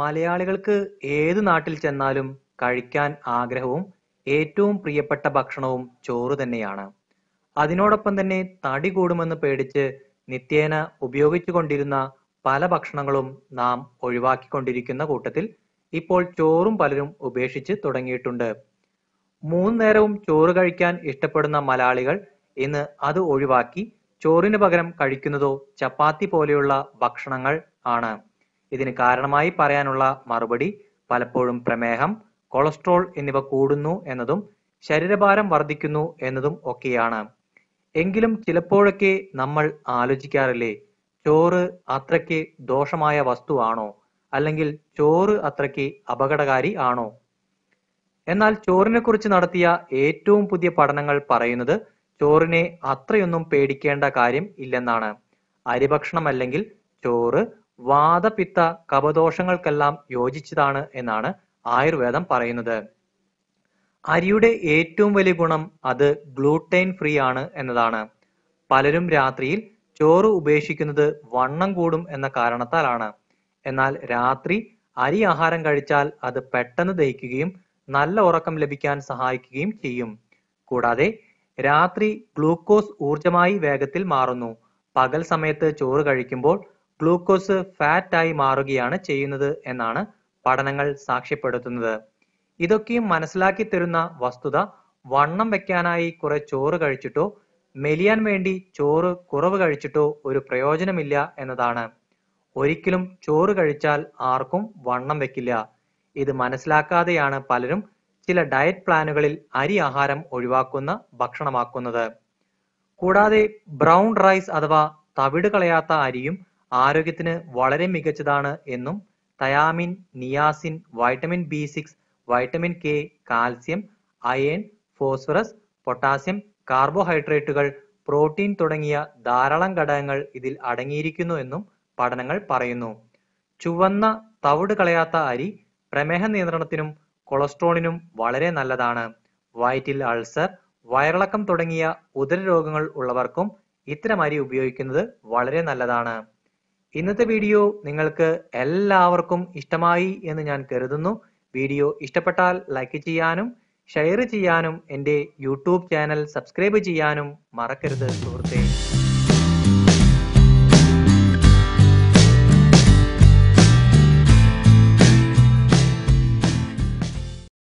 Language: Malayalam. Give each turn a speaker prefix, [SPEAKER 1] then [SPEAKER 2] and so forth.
[SPEAKER 1] മലയാളികൾക്ക് ഏത് നാട്ടിൽ ചെന്നാലും കഴിക്കാൻ ആഗ്രഹവും ഏറ്റവും പ്രിയപ്പെട്ട ഭക്ഷണവും ചോറ് തന്നെയാണ് അതിനോടൊപ്പം തന്നെ തടി കൂടുമെന്ന് പേടിച്ച് നിത്യേന ഉപയോഗിച്ചു കൊണ്ടിരുന്ന പല ഭക്ഷണങ്ങളും നാം ഒഴിവാക്കിക്കൊണ്ടിരിക്കുന്ന കൂട്ടത്തിൽ ഇപ്പോൾ ചോറും പലരും ഉപേക്ഷിച്ച് തുടങ്ങിയിട്ടുണ്ട് മൂന്ന് നേരവും ചോറ് കഴിക്കാൻ ഇഷ്ടപ്പെടുന്ന മലയാളികൾ ഇന്ന് അത് ഒഴിവാക്കി ചോറിന് പകരം കഴിക്കുന്നതോ ചപ്പാത്തി പോലെയുള്ള ഭക്ഷണങ്ങൾ ആണ് ഇതിന് കാരണമായി പറയാനുള്ള മറുപടി പലപ്പോഴും പ്രമേഹം കൊളസ്ട്രോൾ എന്നിവ കൂടുന്നു എന്നതും ശരീരഭാരം വർദ്ധിക്കുന്നു എന്നതും ഒക്കെയാണ് എങ്കിലും ചിലപ്പോഴൊക്കെ നമ്മൾ ആലോചിക്കാറില്ലേ ചോറ് അത്രയ്ക്ക് ദോഷമായ വസ്തുവാണോ അല്ലെങ്കിൽ ചോറ് അത്രയ്ക്ക് അപകടകാരി ആണോ എന്നാൽ ചോറിനെ കുറിച്ച് നടത്തിയ ഏറ്റവും പുതിയ പഠനങ്ങൾ പറയുന്നത് ചോറിനെ അത്രയൊന്നും പേടിക്കേണ്ട കാര്യം ഇല്ലെന്നാണ് അരിഭക്ഷണം അല്ലെങ്കിൽ ചോറ് വാദപിത്ത കപദോഷങ്ങൾക്കെല്ലാം യോജിച്ചതാണ് എന്നാണ് ആയുർവേദം പറയുന്നത് അരിയുടെ ഏറ്റവും വലിയ ഗുണം അത് ഗ്ലൂട്ടൈൻ ഫ്രീ ആണ് എന്നതാണ് പലരും രാത്രിയിൽ ചോറ് ഉപേക്ഷിക്കുന്നത് വണ്ണം കൂടും എന്ന കാരണത്താലാണ് എന്നാൽ രാത്രി അരി ആഹാരം കഴിച്ചാൽ അത് പെട്ടെന്ന് ദഹിക്കുകയും നല്ല ഉറക്കം ലഭിക്കാൻ സഹായിക്കുകയും ചെയ്യും കൂടാതെ രാത്രി ഗ്ലൂക്കോസ് ഊർജമായി വേഗത്തിൽ മാറുന്നു പകൽ സമയത്ത് ചോറ് കഴിക്കുമ്പോൾ ഗ്ലൂക്കോസ് ഫാറ്റായി മാറുകയാണ് ചെയ്യുന്നത് എന്നാണ് പഠനങ്ങൾ സാക്ഷ്യപ്പെടുത്തുന്നത് ഇതൊക്കെയും മനസ്സിലാക്കി തരുന്ന വസ്തുത വണ്ണം വെക്കാനായി കുറെ ചോറ് കഴിച്ചിട്ടോ മെലിയാൻ വേണ്ടി ചോറ് കുറവ് കഴിച്ചിട്ടോ ഒരു പ്രയോജനമില്ല എന്നതാണ് ഒരിക്കലും ചോറ് കഴിച്ചാൽ ആർക്കും വണ്ണം വെക്കില്ല ഇത് മനസ്സിലാക്കാതെയാണ് പലരും ചില ഡയറ്റ് പ്ലാനുകളിൽ അരി ആഹാരം ഒഴിവാക്കുന്ന ഭക്ഷണമാക്കുന്നത് കൂടാതെ ബ്രൗൺ റൈസ് അഥവാ തവിട് കളയാത്ത അരിയും ആരോഗ്യത്തിന് വളരെ മികച്ചതാണ് എന്നും thiamin niacin vitamin B six vitamin K calcium iron phosphorus potassium കാർബോഹൈഡ്രേറ്റുകൾ പ്രോട്ടീൻ തുടങ്ങിയ ധാരാളം ഘടകങ്ങൾ ഇതിൽ അടങ്ങിയിരിക്കുന്നു എന്നും പഠനങ്ങൾ പറയുന്നു ചുവന്ന തവിട് കളയാത്ത അരി പ്രമേഹ നിയന്ത്രണത്തിനും കൊളസ്ട്രോളിനും വളരെ നല്ലതാണ് വയറ്റിൽ അൾസർ വയറിളക്കം തുടങ്ങിയ ഉദര രോഗങ്ങൾ ഉള്ളവർക്കും ഇത്തരം അരി ഉപയോഗിക്കുന്നത് വളരെ നല്ലതാണ് ഇന്നത്തെ വീഡിയോ നിങ്ങൾക്ക് എല്ലാവർക്കും ഇഷ്ടമായി എന്ന് ഞാൻ കരുതുന്നു വീഡിയോ ഇഷ്ടപ്പെട്ടാൽ ലൈക്ക് ചെയ്യാനും ഷെയർ ചെയ്യാനും എൻ്റെ യൂട്യൂബ് ചാനൽ സബ്സ്ക്രൈബ് ചെയ്യാനും മറക്കരുത് സുഹൃത്തേ